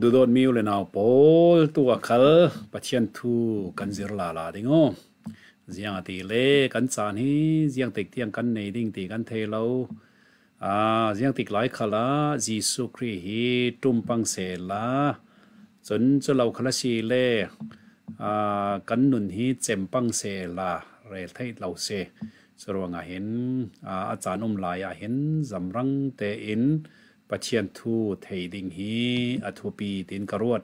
ดูดอนมิวเลยนาโปลตัวคัลปัจเจียนทูกันซิรลาลาดิงอเสียงตีเลกันสานฮีเสียงติกเทียงกันในดิ่งตีกันเทเลาอ่าเสียงติกหลายคลาจีสุครีฮีตุมปังเสลาจนจะเราคลาชีเลอ่ากันนุนฮีเจมปังเสลาเรทให้เราเสสรวงอาเห็นอาจารย์อมลายอาเห็นสำรังเตอิน pachian thu thei ding hi athu pi din karuat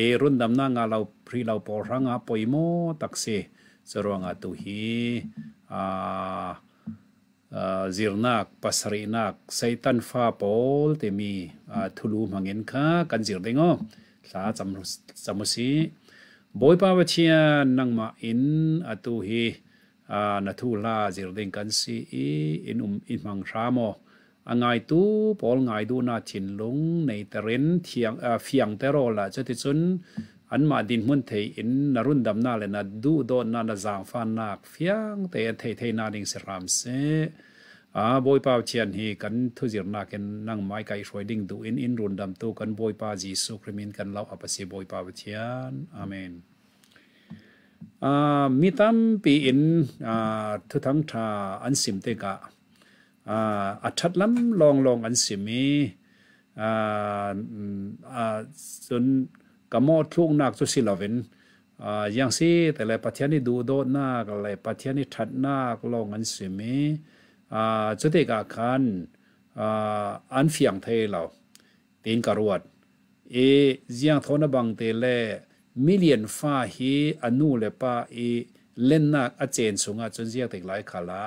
e run dam na nga lau phri lau po rang a poi mo takse zero nga tu hi a zirnak pasrinak saitan fa pol te mi thulu mangen kha kan zir dengo sa cham cham si boi pa wachia chi nang ma in atu hi na thu la zir kan si e in um in mang ramo mo a ngai tu pol ngai du na thin lung nei ta ren thiang a fiang te ro la chati chun an ma din mun thei in na run dam na le na du do na na zang fa na phiang te thei thei na ding se ram se a boi pa chian hi kan thu zir na ken nang mai kai roi ding du in in run dam tu kan boy pa ji su krimin kan lau apasi boy pa chian amen a mitam pi in a thu thang tha an sim te ka อัดทัดล้ำลองลองอันสิมีจนกมอทุ่งนักทุสิลาเวนยัางสิแต่ละปัทยานี่ดูโดดนักอะไรปัทยานี่ทัดนักลองอันสิมีจุดเอกอาคารอันเฟียงเทเราตีนกรวดเอเจียงทนบังเตเลมิเลียนฟ้าฮีอนูเลปาเอเล่นนักอาเจนสุงอาจนเสียงตกหลายขาลา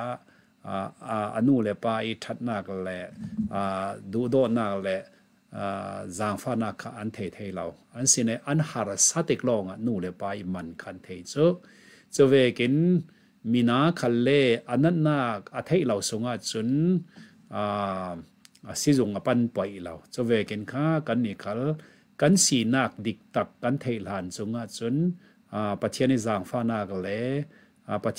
ānū le pā ī thāt nāk le dūdō nāk le zāṅ phā nāk kā ān thē thē lau. ān sīne ān hāra sāt ik lō ngā nū le pā ī mañ kā thē chūk. Chū vē kīn mī nā kā le tak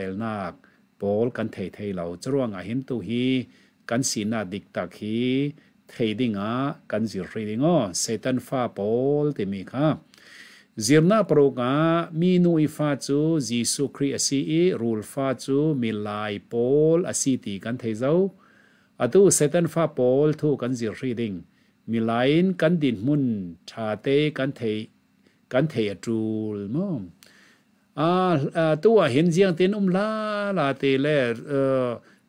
le Paul kan thei thei lo chawanga him tu hi kan sina dik tak hi thei dinga kan zir ri dingo setan fa Paul te mi kha zirna pro ka mi nu i fa chu Jesu Christ asi i rul fa chu mi lai Paul asi ti kan thei zo atu à Satan fa Paul thu kan zir ri ding mi lain kan din mun tha te kan thei kan thei atul mom à tua hiện riêng tên um la là tê lệ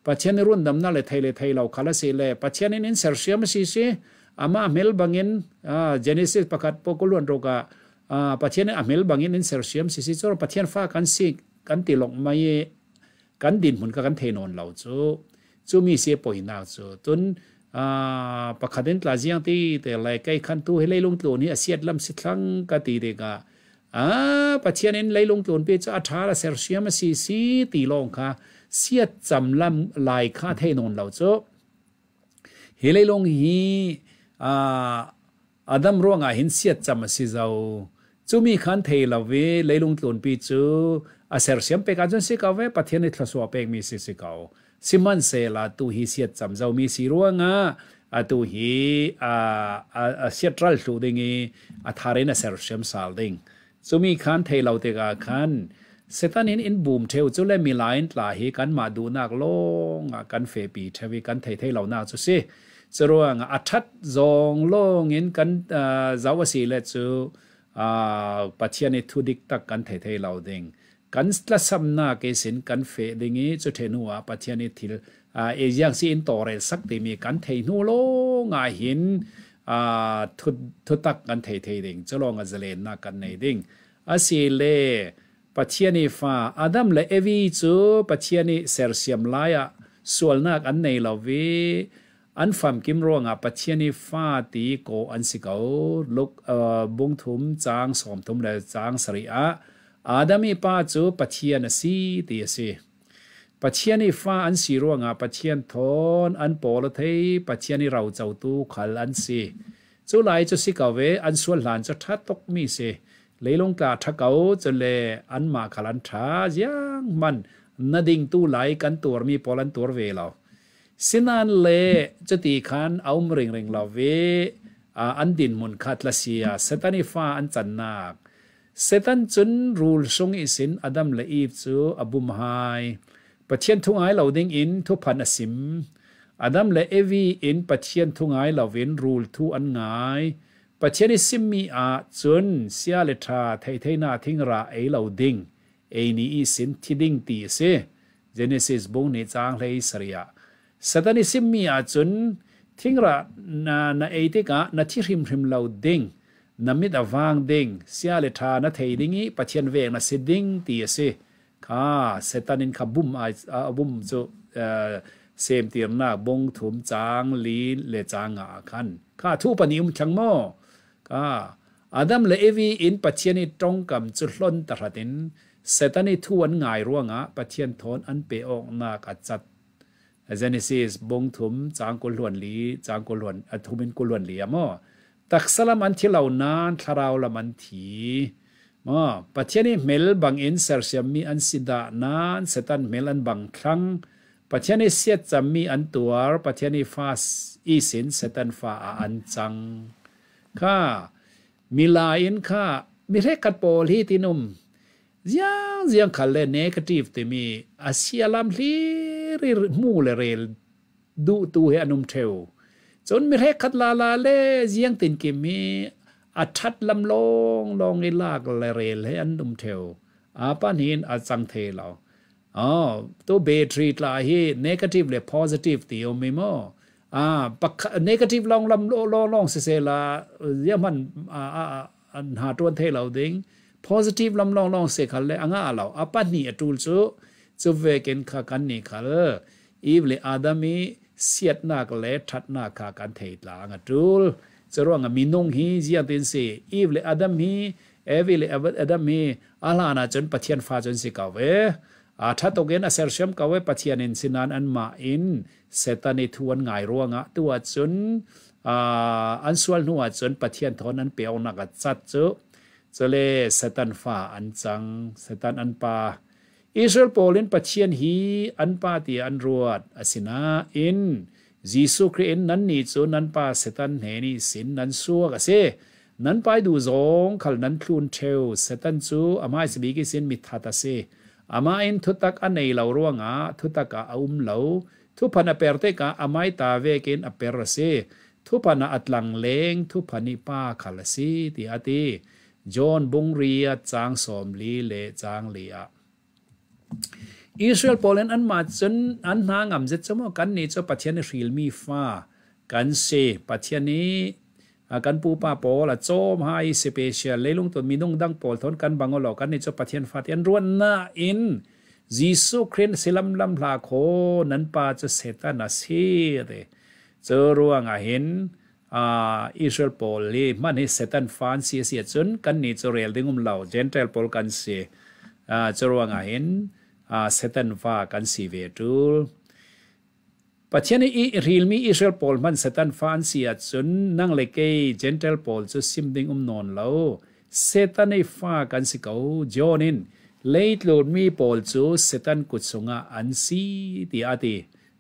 pachen run dam na le thai le thai lau khala se le pachen in sersiam si se ama mel bangin genesis pakat pokolun roka pachen amel bangin in sersiam si si chor pachen fa kan si kan ti lok mai kan din mun ka kan the non lau chu chu mi se poi na chu tun pakhaden tla jiang ti te lai kai khan tu helai lung tlo ni asiat lam si thlang ka ti de ka อาปัจจัยนี้ไหลลงเกีปยวเจ้าทาระเซอร์เซียมสีสีตีลงค่ะเสียจำลำลายค่าเทนนเราเจ้าเฮไหลลงฮีอ่าอดัมร่วงอาเห็นเสียจำสีเราจูมีขันเทลาเวไหลลงเกีปยวเจ้อาเซอร์เซียมเป็นการจนสิกาเวปัจจัยนี้ทศวรรษเป็มีสิสิกาสิมันเซลาตูฮีเสียจำเราไม่สีร่วงอ่ะอาตูฮีอ่าอ่าเสียตรัลสูดิงีอาทารินาเซอร์เซียมซาลดิง sumi khan thei lo te ga khan setan in in boom theu chu le mi lain tla hi kan ma du nak lo nga kan fe pi thewi kan thei thei lo na chu si chero nga athat zong long in kan zawasi le chu a pathiani thudik tak kan thei thei lo ding kan tla sam na ke sin kan fe dingi chu the nuwa pathiani thil a e yang si in tore sak ti mi kan thei nu lo nga hin a thu thu tak kan thei thei ding chalong a zalen na kan nei ding a si le pathiani fa adam le evi chu pathiani sersiam laya sualnak an nei lovi an fam kim ronga pathiani fa ti ko an si ko lok bung thum chang som thum le chang sari a adami pa chu pathian si ti si ปจเชียนี่ฟ้าอันสีร่วงอ่ะปเชียนทอนอันปอละเทปจเชียนี่เราเจ้าตู้ขัลอันสีจู่ไลจะสิกาเวอันส่วนหลานจะทัดตกมีเสเลยลงกาทะเกาจะเลอันมาขลันทาย่างมันนดิ่งตู้ไหลกันตัวมีปอลันตัวเวเราสินานเลจะตีคันเอาเริงเริงเราเวอันดินมุนคาดลาเซียเซตันิฟ้าอันจันนากเซตันจุนรูลทรงอิสินอดัมเลอีฟจูอบุมไฮปะเทียนทุงไอเหล่าดิ้งอินทุพันอสิมอดัมและเอวีอินปะเทียนทุงไอเหล่าเวนรูลทุอันงายปะเทียนสิมมีอาจนเสียเลทาไทไทนาทิ้งราไอเหล่าดิ้งเอนี้อีสินที่ดิ้งตีเสเจเนซิสบงเนจางเลยสริยาสตานิสิมมีอาจนทิ้งระนานาเอติกะนาที่ริมริมเห่าดิงนามิดอวางดิงเสียเลทานาเทยดิงีปะเทียนเวงนาสิดิงตีเสค่ะเซตันินขับบุ้มไอ้อาบุ้มจูเอ่อเซมเตียหน้าบงถุมจางลีนเลจางงาคันค่ะทูปนิยมช่างโมค่ะอาดัมและเอวีอินปัจเจนิตรงกับจุดล้นตระดินเซตันิทวนง่ายร่วงอ่ะปัจเจนทนอันเปออกนากัดจัดเจนิซิสบงถุมจางกุลวนลีจางกุลวนอัทุมินกุลวนเลียมอตักสลามันที่เหล่านานคาราวละมันที ma pathiani mel bang in sar siam mi an sida nan setan mel an bang thang pathiani siat cham mi an tuar pathiani fas i sin setan fa a an chang kha mila in kha mi re kat pol hi tinum ziang ziang khale negative te mi asia lam li ri mu le rel du tu he anum theo chon mi re khat la la le ziang tin ke mi อัดชัดลำลองลองไอ้ลากละเรลให้อันดุมเทวอาปานเห็นอดสังเทเราอ๋อตัวเบทรีตลาเฮเนกาทีฟเลยโพซิทีฟตีโอมีมออ่าปักเนกาทีฟลองลำลองลองลองเสเสลาเยี่ยมันอ่าอันหาตัวเทเราดิงโพซิทีฟลำลองลองเสียขันเลยอ่างาเราอาปานี่อัดทูลซุจุเวกินขากันนี่ขาเลยอีฟเลยอาดามีเสียดนักเลยทัดนักขากันเทิดหลังอทูล zerwang minung hi zia tin se evle adam hi evile adam hi ala na chon pathian fa chon se kawe a tha to gen a sersham kawe pathian in sinan an ma in setani thuan ngai ruanga tua chun a ansual nuwa chon pathian thon an peaw na ga chat chu chole setan fa an chang setan an pa israel polin pathian hi an pa ti an ruat asina in จีสุคริสนั้นนี่จูนนั้นป้าเซตันเหนี่สินนั้นซัวกัะเซนั้นไปดูสองขลนั้นคทุนเทวเซตันจูอามาสบีกิสินมิทัตาเซอามาอินทุตักอันในเล่าร่วงอาทุตักอาอุมเลาทุพันนอเปิดเตกาอามาตาเวกินอเปรเซทุพันนอัตลังเลงทุพันนิป้าขลสีติอาติจอนบุงเรียจางสมลีเลจางเลีย Israel Poland an ma chân an na ngam je chamo kan ni cho pathian ril mi fa kan se pathian ni kan pu pa po la chom hai special lelung to minung dang pol thon kan bangolo kan ni cho pathian fatian ruan na in Gisu Christ Selam lam la kho nan pa cho seta na se de cho ruang a hin a Israel Paul le man he setan fan si si chun kan ni cho rel dingum lau gentle Paul kan se a cho ruang a hin a seten va kan si ve tu pathian i ril mi israel pol man satan fan sia chun nang le ke gentle pol chu sim ding um non lo setan ei fa kan si ko jonin late lord mi pol chu setan kut sunga an si ti ati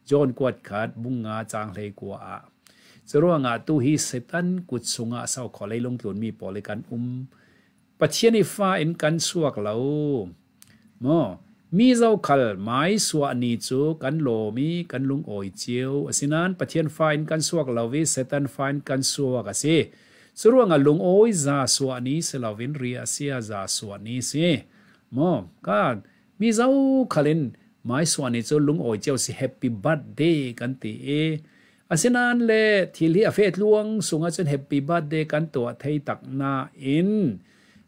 jon kwat khat bunga chang le kwa a chero nga tu hi setan kut sunga sau kho le long tlun mi pol kan um pathian ei fa in kan suak lo mo มีเจ้าคัลหมายสัวนี้จูกันโลมีกันลุงโอยเจียวอสินั้นประเทียนฟานกันสวกลาวิเซตันฟานกันสวกะสิสรวงอลุงโอยจาสัวนี้สลาวินเรียเซียจาสัวนี้สิมอมกมีเจ้าคัลินหมายสัวนี้จูลุงโอยเจียวสิแฮปปี้บัด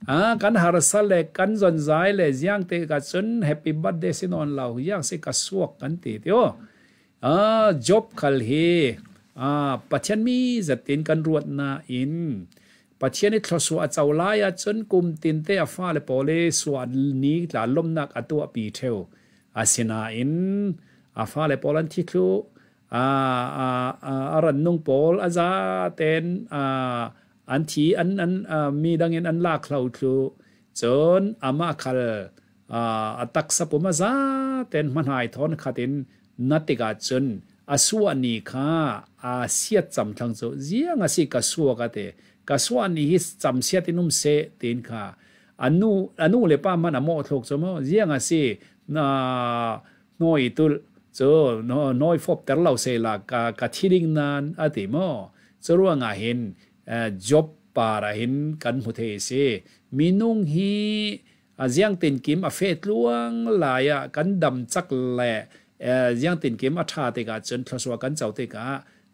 à kan har sa le kan zon zai le giang te ka chun happy birthday sin on lau yang se ka suak kan ti ti o à job khal he à pathian mi zatin kan ruat na in pathian i thlosu a chaulai a chun kum tin te a fa le pole suan ni la lom nak atua pi theo asina in a fa le polan thi khu a a a ran nung pol a za ten a อันที่อันอันมีดังเงินอันลากเราคุกจนอามาคัลอัตักสปุมาซาเต็นมันหายทอนขัดินนัติกาจนอาสวนีค่ะอาเสียจำทังโซเจียงอาศิกาสวกาเตกาสวนีฮิจำเสียตินุ่มเสตินค่ะอันนูอันนูเลยป้ามันอโมทกจมเจียงอาศิน่าน้อยตุลจน้อยฟบแต่เราเสลากากะทิริงนานอติมอจะรวงอาเห็น job para hin kan mu the se minung hi aziang tin kim a fe tluang la ya kan dam chak le eh, aziang tin kim a tha te ga chen thlaswa kan chau te ka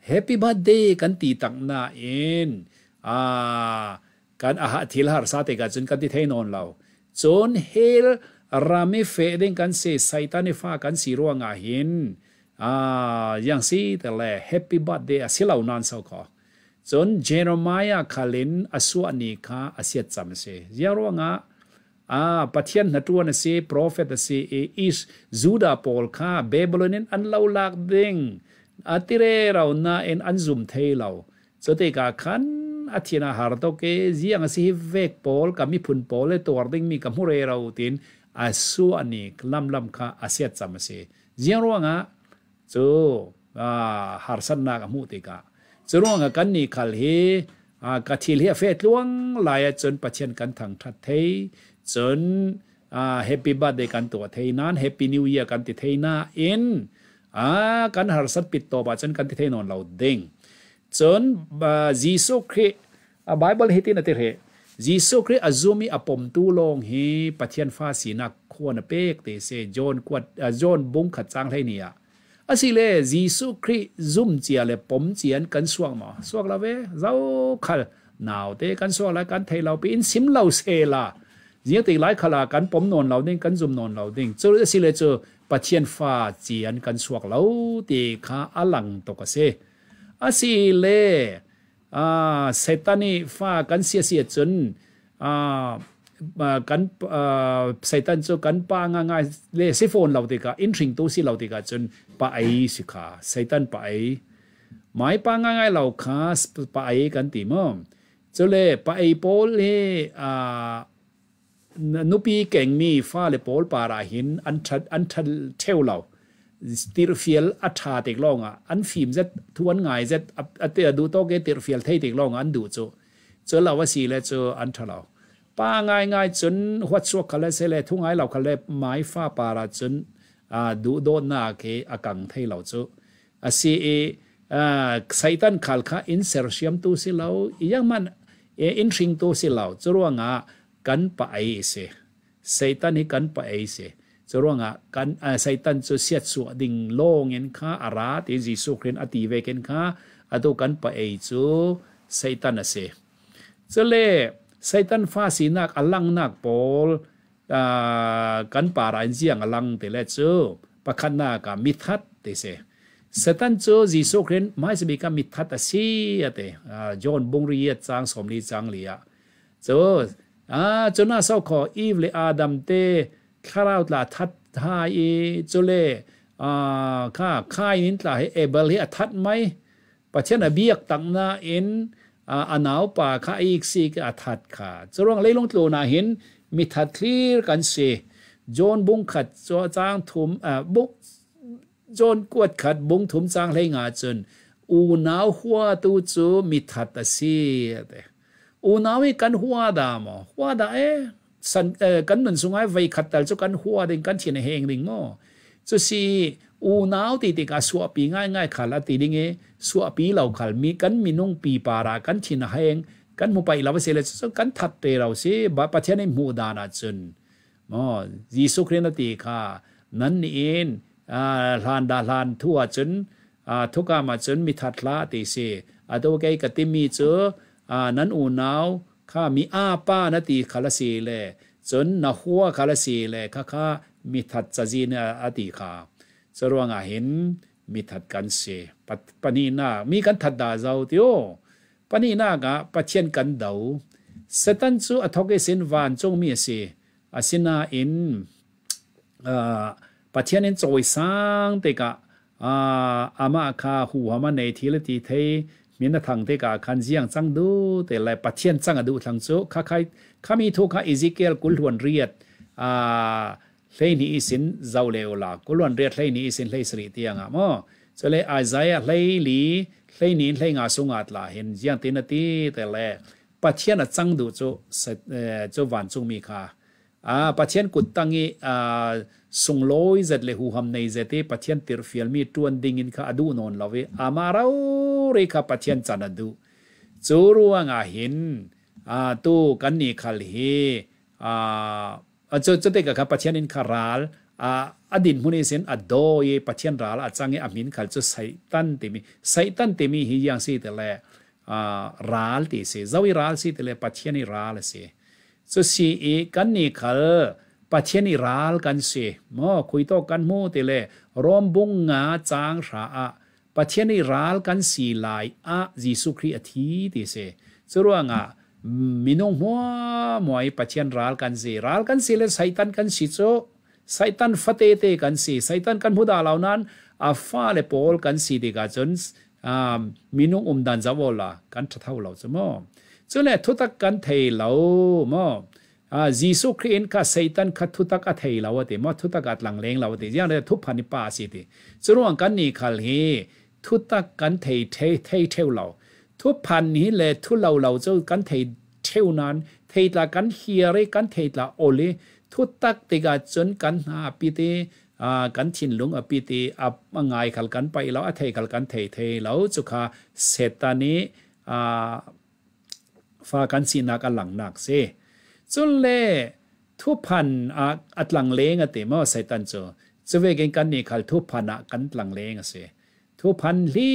happy birthday kan ti tak na in a ah, kan a ha thil har sa te ga chen kan ti thein on lo chon hel rami fe den kan se saitane fa kan si ruanga hin a ah, yang si te le happy birthday a silau nan sau ko chon jeremiah khalin aswa ni kha asia cham se yaro nga a pathian na tuan se prophet se e is Zuda paul kha babylonin an lo lak ding atire rau na en an zum thei lo chote ka khan athina har to ke jiang si vek paul ka mi phun paul le tor ding mi ka mure rau tin asu ani lam lam kha asia cham se jiang nga chu a har na ka mu te ka จร่วงกันนี่ขัลเฮกะทิลเฮเฟตลวงลายจนปะเชียนกันทางทัดเทจนเฮปปี้บัตเดกันตัวเทนั้นเฮปปี้นิวเยียกันติเทน่าเอ็นกันหารสัตปิดตัวบัจนกันติเทนอนเราเด้งจนบจีโซครีไบเบิลเฮตินาติเฮจีโซครีอซูมีอปมตูลงเฮปะเทียนฟาสีนักควนเปกเตเซโจนกวดโจนบุ้งขัดจ้างไรเนี่ย asi le jisu khri zum chia le pom chian kan suang ma suang la ve zau khal nào te kan suang la kan thei lau pin sim lau se la riêng tỷ lái khả là bấm nồn lầu đinh cắn zoom nồn lầu đinh chỗ xí lệ chỗ bà chiên pha chiên cắn suộc lâu thì khá á lằng tổ cả xí lệ à sẽ pha cắn xia xia chân à กันเส่ตันจูกันปาง่ายๆเลยสิโฟนเราติกาอินทริงตัวสิเราติกาจนป้าไอสิขาใสตันป้าไอไม่ปาง่ายๆเราขาป้าไอกันตีมั่งจเลป้าไอโพลเฮนุปีเก่งมีฟ้าเลยโพลปาราหินอันทัดอันทัดเทวเราติรเฟียลอัฐาติกลองอ่ะอันฟิล์มจะทวนง่ายจะอัตเตอดูโตเกติรเฟียลเทติกลองอันดูจูจูเราว่าสีเลยจูอันทัดเราป้าง่ายง่ายจนหัดชัวกันเลยเสลทุ่งไงเรากันเลยไม้ฟ้าปาราจนอ่าดูโดนนาเคอากังไทยเราจูอาซีเออ่าไซตันขัลค่ะอินเซอร์เซียมตัวสิเราอีกอย่างมันเออินชิงตัวสิเราจรวงอ่ะกันปะไอเสไซตันนี่กันปะไอเสจรวงอ่ะกันอ่าไซตันจะเสียดสัวดิ่งโลงเงินค่ะอาราติจิสุครินอติเวกันค่ะอตุกันปะไอจูไซตันอ่ะเสจะเล่ไซตันฟาสีนักอลังนักปอลกันป่ารันเจียงอลังเตเลเจอประคันนากามิทัดเตเซสตันเจอจีโซเครนไม่สบีกามิทัดอาซีเตจอนบงรียจังสมนีจังเลียเจออาจนนาเศราขออีฟเลอาดัมเตคาราวตลาทัดทายอีจเลอ่าข้าค่ายนินตลาให้เอเบลเฮอทัดไหมประเทศอเบียกตังนาเอ็นอานเอาปาคาอีกสิกอาทัดขาดจะร่วงเลยลงตัวนาเห็นมีทัดคลีกันเสโจนบุ้งขัดจอจ้างถุมอ่าบุกโจนกวดขัดบุ้งถุมจ้างไรงาจนอูนาวหัวตูจูมีทัดตสิเดอูนาวกันหัวดามอหัวดาเอสันเอ๋กันหนุนสุงไอไวขัดแต่จะกันหัวเด้งกันเทียนเฮงดิงมอจุสีอูนาวติติกาสวปีง่ายง่ายขาละติดิเงสวปีเหล่าขาลมีกันมีนุ่งปีปารากันชินแหงกันมุไปลาวเสเลสกันทัดเตเราเสบาปเทนในมูดานาจนมอยีสุครนตีค่ะนั่นเองอ่าลานดาลานทั่วจนอ่าทุกามาจนมีทัดลาตีเสอาตัวแกก็ติมีเจออ่านั่นอูนาวข้ามีอาป้านาตีขาลเสเลจนนัหัวขาลเสเลค่ะค่ะมีทัดจะจีนอาตีค่ะสรวงอาหินมีถัดกันเสปปนีนามีกันถัดดาเจ้าเตียวปนีนากะปะเชียนกันเดาเซตันซูอทกเสินวานจงมีเสอาสินาอินปะเชียนอินจอยสัางเตกะอามาคาหูหามาในทีละทีเทมีนทางเตกะคันเซียงจังดูแต่ไยปะเชียนจังอดูทางซูคาใครข้ามีทุกข์าอิซิเกลกุลหวนเรียดอ่าเล่นี้สินเจ้าเลวลากุลวนเรียกเล่นี้สินเล่สรีเตียงอ่ะมั้งจะเลยอาศัยเล่ลีเล่นี้เล่งาสุงาตลาเห็นยังตินตีแต่แลปัจเจียนจังดูจเ่ออจุวันจุงมีค่ะอ่าปัจเจียนกุดตั้งอีอ่าสุงลอยจัดเลหูหำในจตีปัจเจียนติรฟิลมีตัวดิ่งอินค่ะดูนนลาววอามาเราเรียกปัจเจียนจันดูจูรัวงาเห็นอ่าตู้กันนี่ขลเอ่า cho cho te ka ka pachian adin mune sen a ye pachian ral a changi a min khal cho sai tan te mi hi yang si te ral te se ral si te le ral se so si e kan ni khal pachian ral kan se mo khui kan mu te le nga chang sha a ral kan si lai a jisu khri a thi te se so nga มินงหัวมวไอ้ปัจเจรัลกันสีรัลกันสิเลสไซตันกันสิโซไซตันฟัตเตเตกันสีไซตันกันพุดาเหล่านันอาฟ้าเลปอลกันสีดีกาจนอ่มินงอุมดันจาวลากันทั่วโลกาจะมอจนแหละทุตักกันเทีเหล่ามาจีสุครีนกับไซตันกับทุตักอัตเทเยล่วเีมาทุตักอัตหลังเลงเหล่าเดียังเรทุพันิปาสิเดจุรวงกันนี่ขลีทุตักกันเทียเทียเทีเทเหล่าทุพันนี้เลยทุเราเราเจ้ากันเทเชวนั้นเทละกันเฮียเรกันเทละโอเลทุตักติกาจนกันหาปีเตอ่ากันชินลุงอปีตีอับมงายขลกันไปแล้วอเทขลกันเทเทแล้วจุขาเศรษตานี้อ่าฟากันสีนักหลังนักเซจุนเล่ทุพันอ่าอัดหลังเลงอ่ะเตมอใส่ตันโจจะเวกันกันนี่ขลทุพันะกันหลังเลงอ่ะเซทุพันลี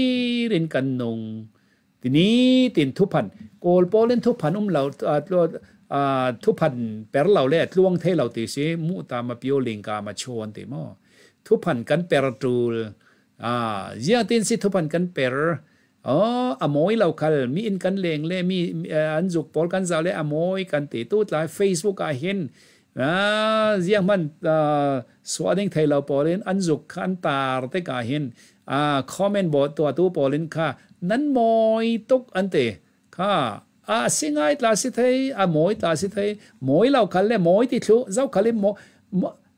รินกันนงทีนี้ตินทุพันโกลโปเล่นทุพันอุ้มเราตัวทุพันเปรเราเล่ล่วงเทเราตีเสมุตามาเปียวลิงกามาชวนตีมอทุพันกันเปรตูลอ่าเยตินสิทุพันกันเปรอ๋ออโมยเราคันมีอินกันเลงเล่มีอันจุกปอลกันซาเล่อโมยกันตีตู้หลายเฟซบุ๊กอาเห็นนะเสียงมันสวัสด์ไทยเราปอลินอันจุกขันตาร์เตกาเห็นอ่าคอมเมนต์บอกตัวตู้ปอลินค่ะนั้นมอยตกอันเตค่ะ à sinh ai là sẽ thấy à mỗi là sẽ thấy mỗi lâu khăn mỗi thì chú giáo khăn mỗi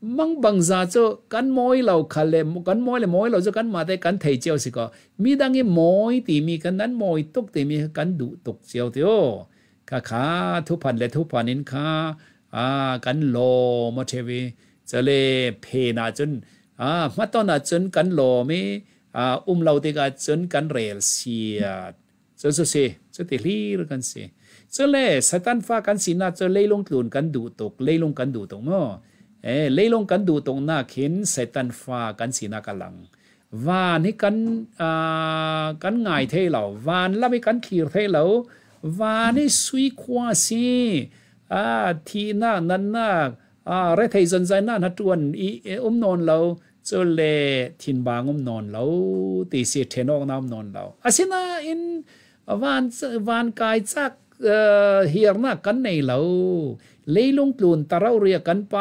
mang bằng giá cho cắn mỗi lâu khăn lẽ mỗi là mỗi lâu cho cắn mà thế cắn thầy chiều có mi đang nghe mỗi thì mi cắn nắn mỗi tục thì mi cắn đủ tục chiều thì ô khá khá thu phần lệ thu phần nên à cắn lò mà thế vì giờ lệ phê na chân à mắt to na chân cắn lò mi อุ้มเราติกาจนกันเรลเสียดจนสุดเสียสติลีรกันสิยจนเล่สัตว์ตันฟ้ากันสินาจะเล่ลงกลุ่นกันดูตกเล่ลงกันดูตรงเนาะเอเล่ลงกันดูตรงหน้าเข็นสัตว์ตันฟ้ากันสินากำลังวานให้กันอ่ากันง่ายเท่เหาวานแล้วไม่กันขีดเท่เหาวานให้สุยควาสิอ่าทีหน้านั้นหน้าอ่าไรเทยจนใจหน้าทัดวนอีอุ้มนอนเราจเลทินบางอมนอนเราตีเสียเทนอกน้ำนอนเราอสินะอินวานวานกายจักเฮียร์นากันในเราเลยลงกลุนตาเราเรียกันไป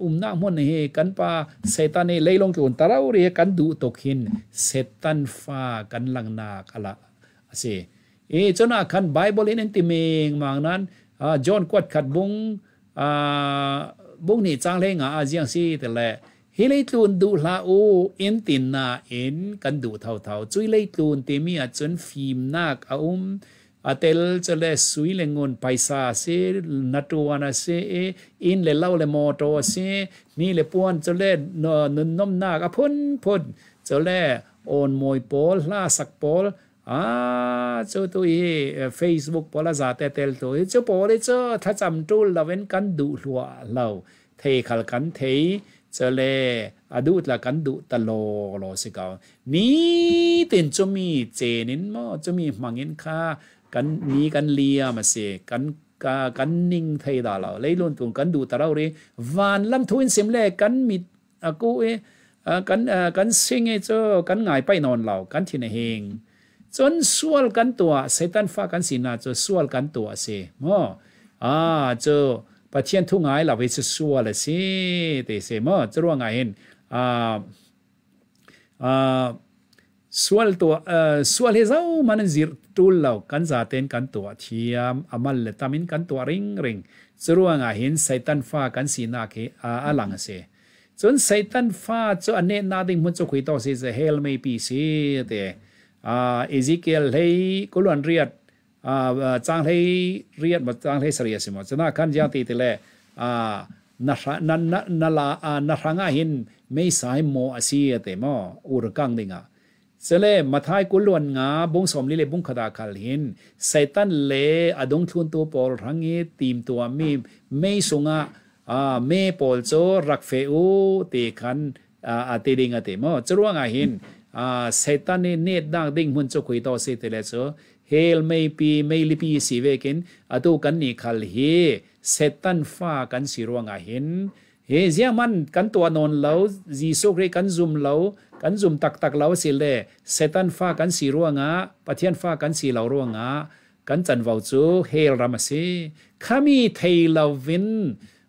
อุ้มน้ำมันเฮกันปะเซตานีเลยลงกลุนตาเราเรียกันดูตกหินเซตันฟ้ากันหลังนากะละอาศเอจนาคันไบเบิลนั่นติเมงมังนั้นจอห์นกวดขัดบุ้งบุ้งนี่จางเลงอาเจียงซีแต่ละฮิเลยตูนดูลาโอเอ็นตินนาเอ็นกันดูเท่าเท่าจุยเลยตูนเตมีอาจนฟิล์มนักอาุมอาเตลจะเลสุยเลงอนไปซาเซนัตัวนาเซออินเลเล่าเลมอตเซนี่เลปวนจะเลนนนมนากอพนพนจะเลโอนมวยปอลลาสักปอลอ่าเจ้าตัวเอเฟซบุ๊กปอลาซาเตเตลตัวเจ้าปอลเจ้าถ้าจำจูลเราเว้นกันดูหลัวเราเทขลกันเทจะเลอดูละกันดูตลอลอสิกานี่ต็นจะมีเจนินมอจะมีมังเงินค่ากันมีกันเลียมาเสกันกากันนิ่งไทยดาเราเลยล้วนตุวกันดูตะเราเรวานลำทุนเสียมแลกันมิดอากูเอกันกันเิงเอเจ้ากันง่ายไปนอนเรากันที่ไหนเองจนสวลกันตัวเซตันฟ้ากันสีนาจะสวลกันตัวเสมออ่าเจ้าปะเชียนทุงไงเราไปสัวเลยสิเตเสมอจะรู้ไงเห็นอ่าอ่าส่วนตัวเอ่อส่วนเฮเจ้ามันจิรตุลเรากันจาเตนกันตัวเทียมอามัลเลตามินกันตัวริงริงจะรู้ไงเห็นไซตันฟ้ากันสีนาเคอาอลังเสจนไซตันฟ้าจะอันเนนาดิงมุนจะคุยต่อเสียเฮลไม่ปีเสียต่อ่าเอซิเกลเฮกุลันเรียดจางให้เรียดมาจางให้เสียสิมาจะน่าขั้นยังตีตีแลนัานันนัลานัทงาหินไม่สายโมอาเซียแต่มออุรกังดิงะเสเลมาทายกุลวนงาบงสมลิเลบุงขดาคาลินไซตันเลอดงทุนตัวปอลทั้งเีตีมตัวมีไม่สุงะไม่ปอลโจรักเฟอเตคันอาเตดิงะเตมอจรวงอาหินไซตันเนเนตดังดิงมุ่นจะคุยต่อเสตเลโจ hel mei pi mei li pi si ve ken atu kan ni khal he setan fa kan si ruanga hin he zia man kan to non lo ji so gre kan zum lo kan zum tak tak lo si le setan fa kan si ruanga pathian fa kan si lo ruanga kan chan vau chu hel ramasi khami thei lo vin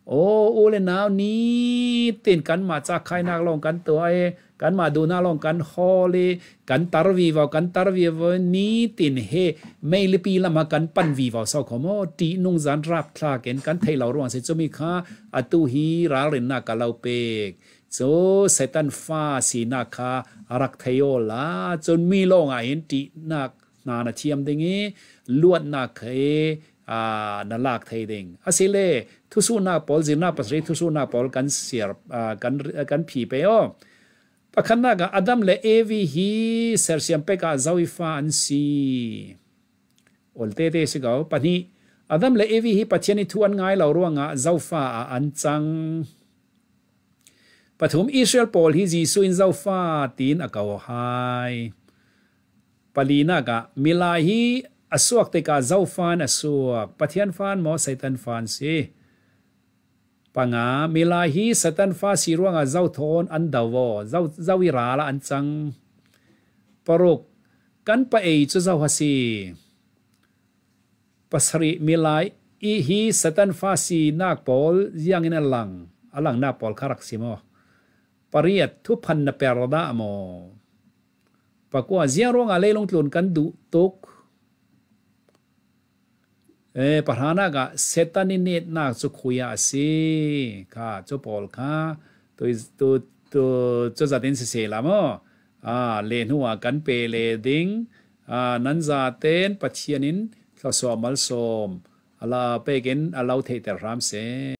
โอ้โอเลนาวนี้ เต้นกันมาจากใครนักลงกันตัวไอกันมาดูน่าลองกันฮอเลกันตารวีวากันตารวีวานี้ตินเฮไม่ลิปีละมากันปันวีวาสาวขโมอตีนุ่งสันราบทลาเกนกันไทยเราร่วงเสจมีค่าอตุฮีราเรนนากาเราเปกโซเซตันฟาสีนาคารักไทโยลาจนมีโลงอเห็นตีนักนานาเทียมเดงี้ลวดนาเคอานาลากไทยดดงอาศิเลทุสูนาปอลจินาปัสเรทุสูนาปอลกันเสียกันกันผีไปอ้อ Paka nda ga ādam lé ēvīhī sār siyampe kā zau'i fā ān sī Ol tētēsi gau pāthi ādam lé ēvīhī pā tian ī tū'an ngāi lau rō ngā zau'a fā ā ān caṅ Pāthuṋ Ṥīṣhū Ṥīṃ pōḍ hī āsī sū'in zau'a fā tīṃ āka wā hāi ga mi lā te kā zau'a fā'an āsūak pā tian fā'an mō saṃtān ปังอาเมลาฮีสตันฟ้าสีร่วงอาเจ้าทอนอันดาวอเจ้าเจ้าวิราละอันจังปรกกันไปเอจุเจ้าฮัสีปัสริเมลายอีฮีสตันฟ้าสีนักปอลยังอินัหลังอลังนักปอลคารักซิมอปริยัตทุพันนเปรดามอปะกัวเจียร่วงอาเลลงตุนกันดุตกเอปหานากะเซตันิเนตนาจุขุยอาสิค่ะจปอลค่ะตัวตัวตัวจจัดเองเสียละมั้งอ่าเลนหัวกันเปเลดิงอ่านันซาเต้นปัจเจียนินเขาสวมมัลสอมอลาเปกินอลาเทตรามเส